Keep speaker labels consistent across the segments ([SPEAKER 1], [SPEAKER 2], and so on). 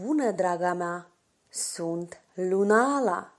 [SPEAKER 1] Bună, draga mea! Sunt Lunala!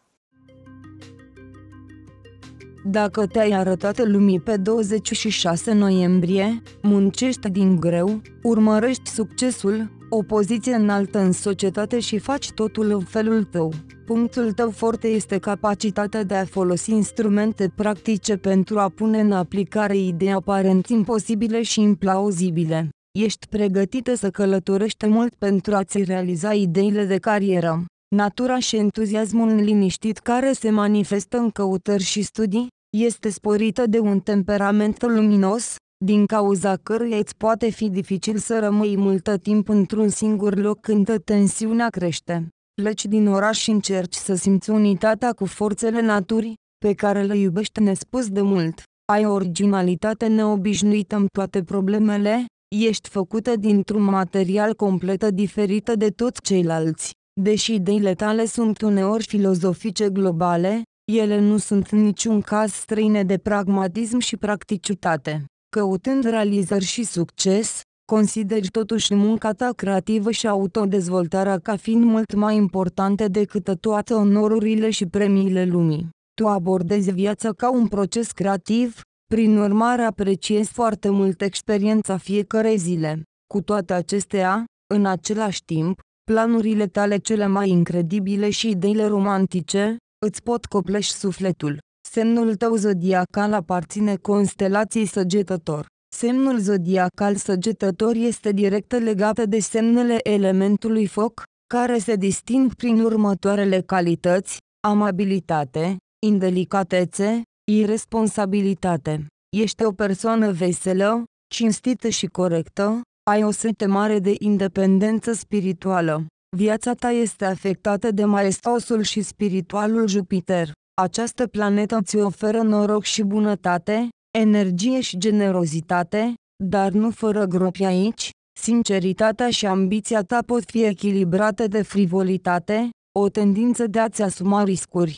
[SPEAKER 1] Dacă te-ai arătat lumii pe 26 noiembrie, muncești din greu, urmărești succesul, o poziție înaltă în societate și faci totul în felul tău. Punctul tău forte este capacitatea de a folosi instrumente practice pentru a pune în aplicare idei aparent imposibile și implauzibile. Ești pregătită să călătorești mult pentru a-ți realiza ideile de carieră, natura și entuziasmul liniștit care se manifestă în căutări și studii, este sporită de un temperament luminos, din cauza căruia îți poate fi dificil să rămâi multă timp într-un singur loc când tensiunea crește. Pleci din oraș și încerci să simți unitatea cu forțele naturii, pe care le iubești nespus de mult. Ai originalitate neobișnuită în toate problemele, ești făcută dintr-un material completă diferită de toți ceilalți. Deși ideile tale sunt uneori filozofice globale, ele nu sunt niciun caz străine de pragmatism și practicitate. Căutând realizări și succes, consideri totuși munca ta creativă și autodezvoltarea ca fiind mult mai importante decât toate onorurile și premiile lumii. Tu abordezi viața ca un proces creativ, prin urmare apreciez foarte mult experiența fiecărei zile. Cu toate acestea, în același timp, planurile tale cele mai incredibile și ideile romantice, îți pot copleși sufletul. Semnul tău zodiacal aparține constelației săgetător. Semnul zodiacal săgetător este direct legat de semnele elementului foc, care se disting prin următoarele calități, amabilitate, indelicatețe, Irresponsabilitate. Ești o persoană veselă, cinstită și corectă, ai o sete mare de independență spirituală. Viața ta este afectată de maestosul și spiritualul Jupiter. Această planetă ți oferă noroc și bunătate, energie și generozitate, dar nu fără gropi aici, sinceritatea și ambiția ta pot fi echilibrate de frivolitate, o tendință de a-ți asuma riscuri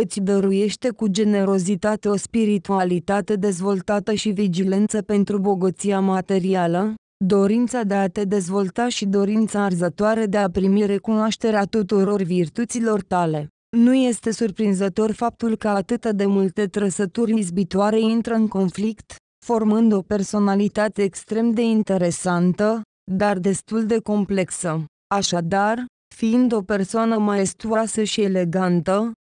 [SPEAKER 1] îți dăruiește cu generozitate o spiritualitate dezvoltată și vigilență pentru bogăția materială, dorința de a te dezvolta și dorința arzătoare de a primi recunoașterea tuturor virtuților tale. Nu este surprinzător faptul că atât de multe trăsături izbitoare intră în conflict, formând o personalitate extrem de interesantă, dar destul de complexă. Așadar, fiind o persoană maestuoasă și elegantă,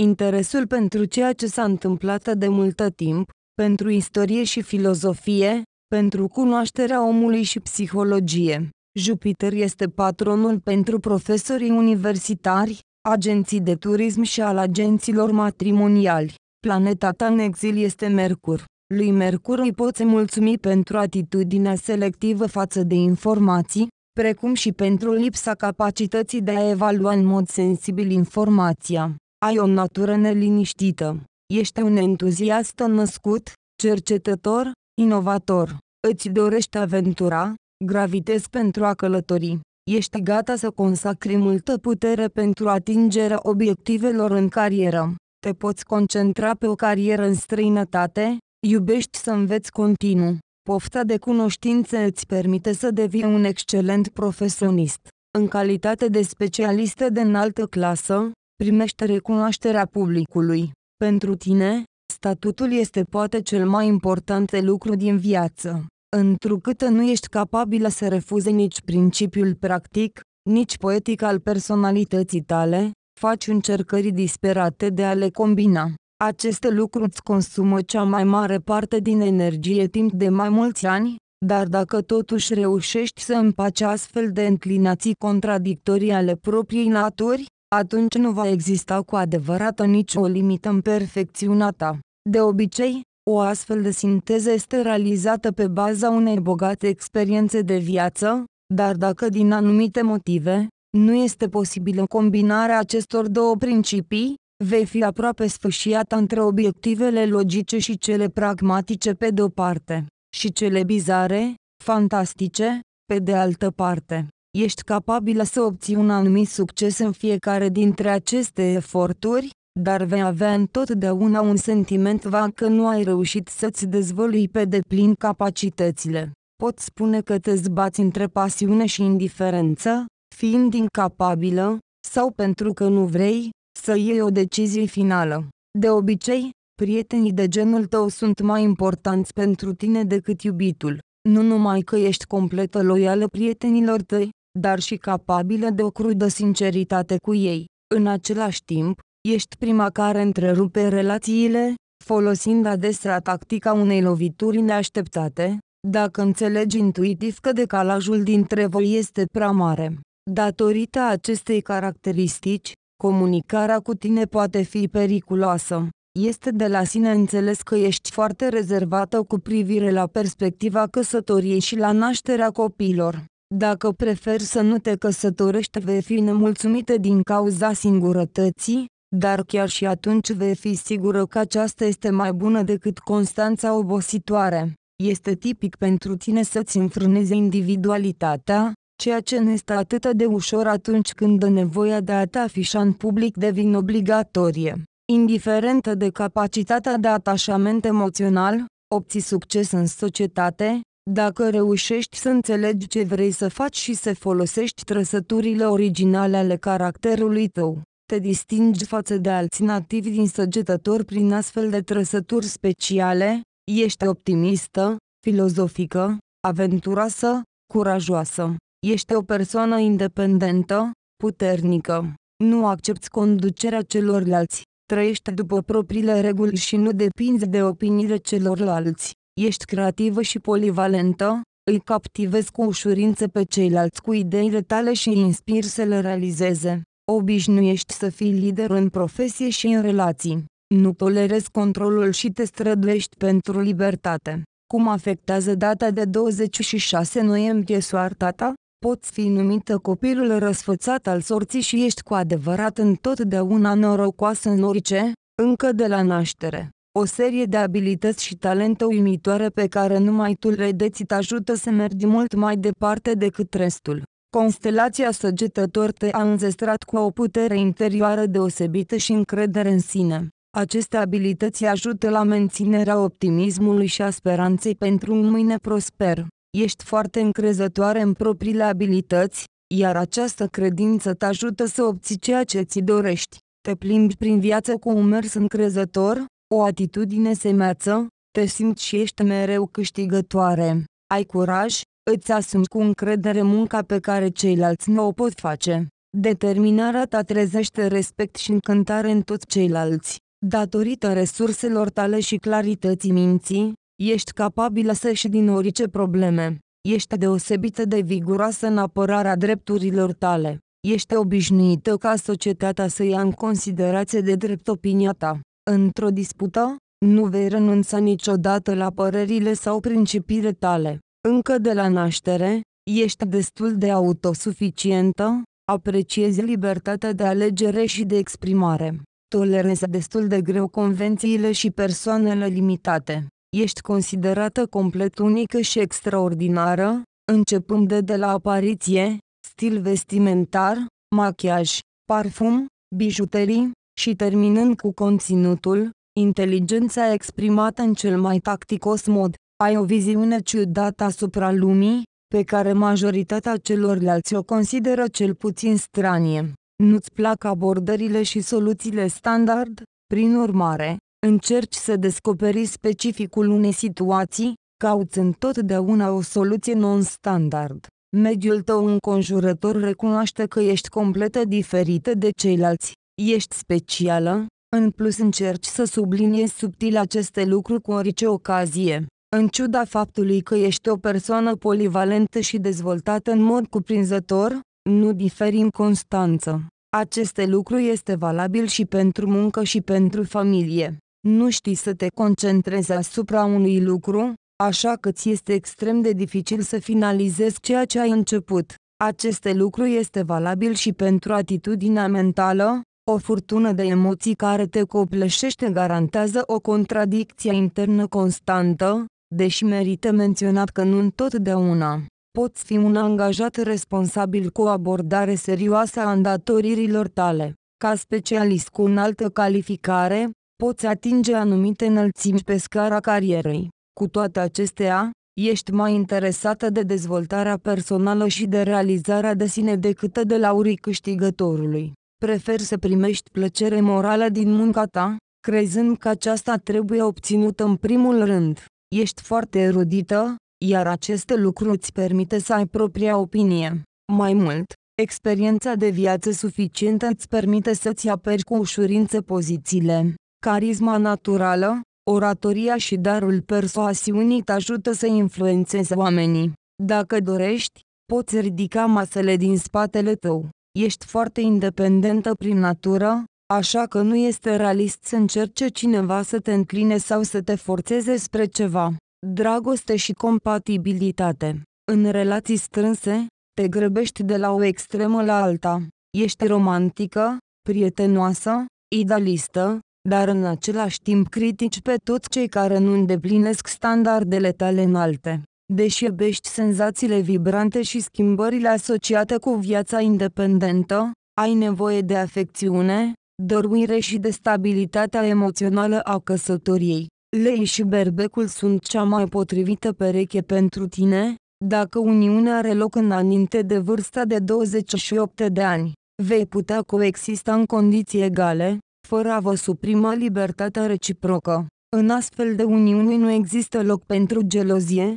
[SPEAKER 1] Interesul pentru ceea ce s-a întâmplat de multă timp, pentru istorie și filozofie, pentru cunoașterea omului și psihologie. Jupiter este patronul pentru profesorii universitari, agenții de turism și al agenților matrimoniali. Planeta ta în exil este Mercur. Lui Mercur îi poți mulțumi pentru atitudinea selectivă față de informații, precum și pentru lipsa capacității de a evalua în mod sensibil informația. Ai o natură neliniștită. Ești un entuziast născut, cercetător, inovator. Îți dorești aventura, gravitezi pentru a călători. Ești gata să consacri multă putere pentru atingerea obiectivelor în carieră. Te poți concentra pe o carieră în străinătate, iubești să înveți continuu. Pofta de cunoștințe îți permite să devii un excelent profesionist. În calitate de specialistă de înaltă clasă, primește recunoașterea publicului. Pentru tine, statutul este poate cel mai important lucru din viață, întrucât nu ești capabilă să refuze nici principiul practic, nici poetic al personalității tale, faci încercări disperate de a le combina. Aceste lucruri îți consumă cea mai mare parte din energie timp de mai mulți ani, dar dacă totuși reușești să împaci astfel de înclinații contradictorii ale propriei naturi, atunci nu va exista cu adevărat nicio limită în perfecțiunea ta. De obicei, o astfel de sinteză este realizată pe baza unei bogate experiențe de viață, dar dacă din anumite motive, nu este posibilă combinarea acestor două principii, vei fi aproape sfârșiată între obiectivele logice și cele pragmatice pe de o parte, și cele bizare, fantastice, pe de altă parte ești capabilă să obții un anumit succes în fiecare dintre aceste eforturi, dar vei avea întotdeauna un sentiment vag că nu ai reușit să-ți dezvălui pe deplin capacitățile. Pot spune că te zbați între pasiune și indiferență, fiind incapabilă, sau pentru că nu vrei, să iei o decizie finală. De obicei, prietenii de genul tău sunt mai importanți pentru tine decât iubitul. Nu numai că ești completă loială prietenilor tăi, dar și capabilă de o crudă sinceritate cu ei. În același timp, ești prima care întrerupe relațiile, folosind adesea tactica unei lovituri neașteptate, dacă înțelegi intuitiv că decalajul dintre voi este prea mare. Datorită acestei caracteristici, comunicarea cu tine poate fi periculoasă. Este de la sine înțeles că ești foarte rezervată cu privire la perspectiva căsătoriei și la nașterea copilor. Dacă preferi să nu te căsătorești vei fi nemulțumită din cauza singurătății, dar chiar și atunci vei fi sigură că aceasta este mai bună decât Constanța obositoare. Este tipic pentru tine să-ți înfrâneze individualitatea, ceea ce nu este atât de ușor atunci când nevoia de a te afișa în public devine obligatorie. Indiferentă de capacitatea de atașament emoțional, obții succes în societate, dacă reușești să înțelegi ce vrei să faci și să folosești trăsăturile originale ale caracterului tău, te distingi față de alți nativi din săgetători prin astfel de trăsături speciale, ești optimistă, filozofică, aventuroasă, curajoasă, ești o persoană independentă, puternică, nu accepti conducerea celorlalți, trăiești după propriile reguli și nu depinzi de opiniile celorlalți. Ești creativă și polivalentă, îi captivezi cu ușurință pe ceilalți cu ideile tale și îi inspiri să le realizeze. Obișnuiești să fii lider în profesie și în relații. Nu tolerezi controlul și te străduiești pentru libertate. Cum afectează data de 26 noiembrie soarta ta? Poți fi numită copilul răsfățat al sorții și ești cu adevărat întotdeauna norocoasă în orice, încă de la naștere. O serie de abilități și talente uimitoare pe care numai tu le deți ajută să mergi mult mai departe decât restul. Constelația săgetător te-a înzestrat cu o putere interioară deosebită și încredere în sine. Aceste abilități ajută la menținerea optimismului și a speranței pentru un mâine prosper. Ești foarte încrezătoare în propriile abilități, iar această credință te ajută să obții ceea ce ți dorești. Te plimbi prin viață cu un mers încrezător, o atitudine semeață, te simți și ești mereu câștigătoare. Ai curaj, îți asumi cu încredere munca pe care ceilalți nu o pot face. Determinarea ta trezește respect și încântare în toți ceilalți. Datorită resurselor tale și clarității minții, ești capabilă să ieși din orice probleme. Ești deosebită de viguroasă în apărarea drepturilor tale. Ești obișnuită ca societatea să ia în considerație de drept opinia ta. Într-o dispută, nu vei renunța niciodată la părerile sau principiile tale. Încă de la naștere, ești destul de autosuficientă, apreciezi libertatea de alegere și de exprimare. Tolerezi destul de greu convențiile și persoanele limitate. Ești considerată complet unică și extraordinară, începând de, de la apariție, stil vestimentar, machiaj, parfum, bijuterii, și terminând cu conținutul, inteligența exprimată în cel mai tacticos mod, ai o viziune ciudată asupra lumii, pe care majoritatea celorlalți o consideră cel puțin stranie. Nu-ți plac abordările și soluțiile standard, prin urmare, încerci să descoperi specificul unei situații, cauți întotdeauna o soluție non-standard. Mediul tău înconjurător recunoaște că ești complet diferită de ceilalți, Ești specială, în plus încerci să subliniezi subtil aceste lucruri cu orice ocazie. În ciuda faptului că ești o persoană polivalentă și dezvoltată în mod cuprinzător, nu diferi în constanță. Aceste lucru este valabil și pentru muncă și pentru familie. Nu știi să te concentrezi asupra unui lucru, așa că ți este extrem de dificil să finalizezi ceea ce ai început. Aceste lucru este valabil și pentru atitudinea mentală, o furtună de emoții care te copleșește garantează o contradicție internă constantă, deși merită menționat că nu întotdeauna poți fi un angajat responsabil cu o abordare serioasă a îndatoririlor tale. Ca specialist cu înaltă calificare, poți atinge anumite înălțimi pe scara carierei. Cu toate acestea, ești mai interesată de dezvoltarea personală și de realizarea de sine decât de laurii câștigătorului preferi să primești plăcere morală din munca ta, crezând că aceasta trebuie obținută în primul rând. Ești foarte erudită, iar aceste lucruri îți permite să ai propria opinie. Mai mult, experiența de viață suficientă îți permite să-ți aperi cu ușurință pozițiile. Carisma naturală, oratoria și darul persoasiunii te ajută să influențezi oamenii. Dacă dorești, poți ridica masele din spatele tău. Ești foarte independentă prin natură, așa că nu este realist să încerce cineva să te încline sau să te forțeze spre ceva. Dragoste și compatibilitate. În relații strânse, te grăbești de la o extremă la alta. Ești romantică, prietenoasă, idealistă, dar în același timp critici pe toți cei care nu îndeplinesc standardele tale înalte. Deși iubești senzațiile vibrante și schimbările asociate cu viața independentă, ai nevoie de afecțiune, dăruire și de stabilitatea emoțională a căsătoriei. Lei și berbecul sunt cea mai potrivită pereche pentru tine, dacă uniunea are loc înainte de vârsta de 28 de ani. Vei putea coexista în condiții egale, fără a vă suprima libertatea reciprocă. În astfel de uniuni nu există loc pentru gelozie,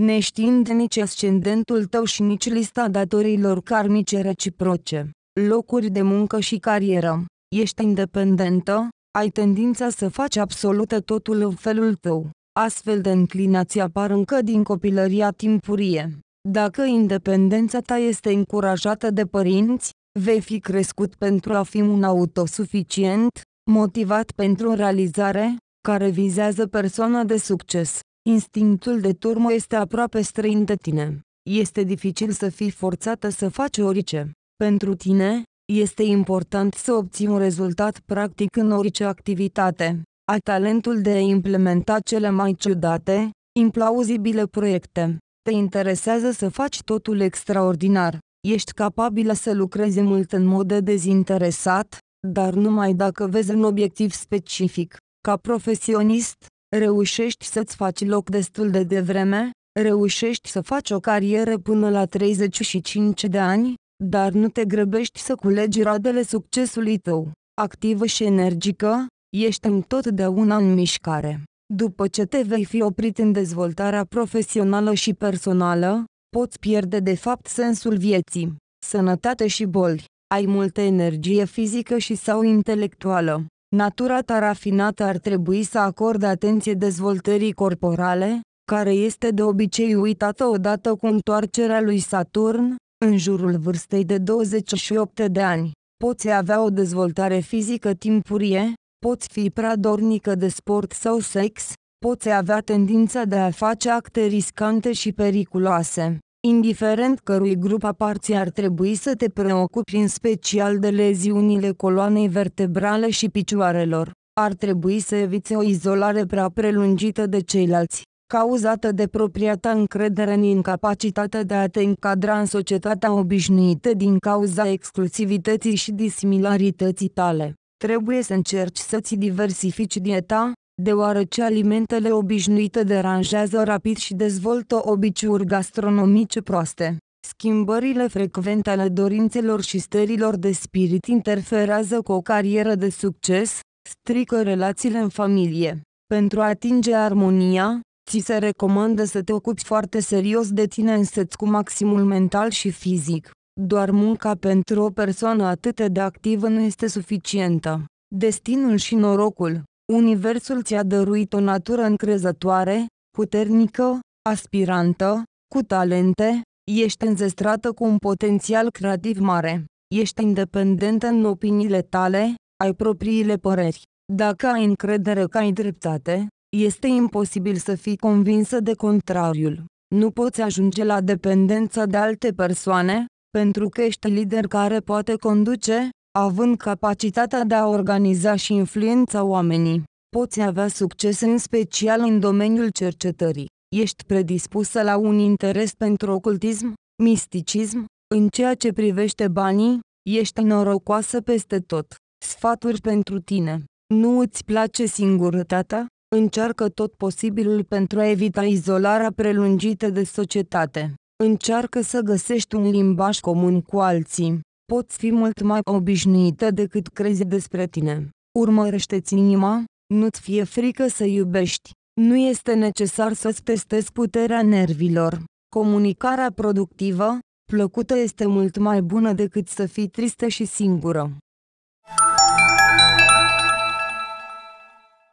[SPEAKER 1] neștiind nici ascendentul tău și nici lista datorilor karmice reciproce, locuri de muncă și carieră. Ești independentă, ai tendința să faci absolută totul în felul tău. Astfel de înclinații apar încă din copilăria timpurie. Dacă independența ta este încurajată de părinți, vei fi crescut pentru a fi un autosuficient, motivat pentru realizare, care vizează persoana de succes. Instinctul de turmă este aproape străin de tine. Este dificil să fii forțată să faci orice. Pentru tine, este important să obții un rezultat practic în orice activitate. Ai talentul de a implementa cele mai ciudate, implauzibile proiecte. Te interesează să faci totul extraordinar. Ești capabilă să lucrezi mult în mod de dezinteresat, dar numai dacă vezi un obiectiv specific. Ca profesionist, reușești să-ți faci loc destul de devreme, reușești să faci o carieră până la 35 de ani, dar nu te grăbești să culegi roadele succesului tău. Activă și energică, ești întotdeauna în mișcare. După ce te vei fi oprit în dezvoltarea profesională și personală, poți pierde de fapt sensul vieții, sănătate și boli, ai multă energie fizică și sau intelectuală, Natura ta rafinată ar trebui să acorde atenție dezvoltării corporale, care este de obicei uitată odată cu întoarcerea lui Saturn, în jurul vârstei de 28 de ani. Poți avea o dezvoltare fizică timpurie, poți fi prea dornică de sport sau sex, poți avea tendința de a face acte riscante și periculoase indiferent cărui grup aparții ar trebui să te preocupi în special de leziunile coloanei vertebrale și picioarelor. Ar trebui să eviți o izolare prea prelungită de ceilalți, cauzată de propria ta încredere în incapacitatea de a te încadra în societatea obișnuită din cauza exclusivității și disimilarității tale. Trebuie să încerci să-ți diversifici dieta, deoarece alimentele obișnuite deranjează rapid și dezvoltă obiceiuri gastronomice proaste. Schimbările frecvente ale dorințelor și stărilor de spirit interferează cu o carieră de succes, strică relațiile în familie. Pentru a atinge armonia, ți se recomandă să te ocupi foarte serios de tine însăți cu maximul mental și fizic. Doar munca pentru o persoană atât de activă nu este suficientă. Destinul și norocul Universul ți-a dăruit o natură încrezătoare, puternică, aspirantă, cu talente, ești înzestrată cu un potențial creativ mare, ești independentă în opiniile tale, ai propriile păreri. Dacă ai încredere că ai dreptate, este imposibil să fii convinsă de contrariul. Nu poți ajunge la dependența de alte persoane, pentru că ești lider care poate conduce, Având capacitatea de a organiza și influența oamenii, poți avea succes în special în domeniul cercetării. Ești predispusă la un interes pentru ocultism, misticism, în ceea ce privește banii, ești norocoasă peste tot. Sfaturi pentru tine. Nu îți place singurătatea? Încearcă tot posibilul pentru a evita izolarea prelungită de societate. Încearcă să găsești un limbaj comun cu alții poți fi mult mai obișnuită decât crezi despre tine. Urmărește-ți inima, nu-ți fie frică să iubești. Nu este necesar să-ți testezi puterea nervilor. Comunicarea productivă, plăcută este mult mai bună decât să fii tristă și singură.